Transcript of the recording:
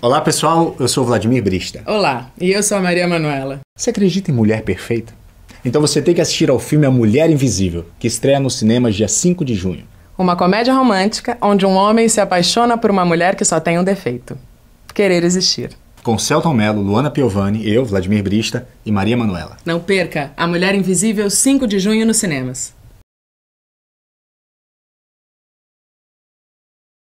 Olá pessoal, eu sou Vladimir Brista. Olá, e eu sou a Maria Manuela. Você acredita em mulher perfeita? Então você tem que assistir ao filme A Mulher Invisível, que estreia nos cinemas dia 5 de junho. Uma comédia romântica onde um homem se apaixona por uma mulher que só tem um defeito: querer existir. Com Celton Mello, Luana Piovani, eu, Vladimir Brista e Maria Manuela. Não perca A Mulher Invisível, 5 de junho nos cinemas.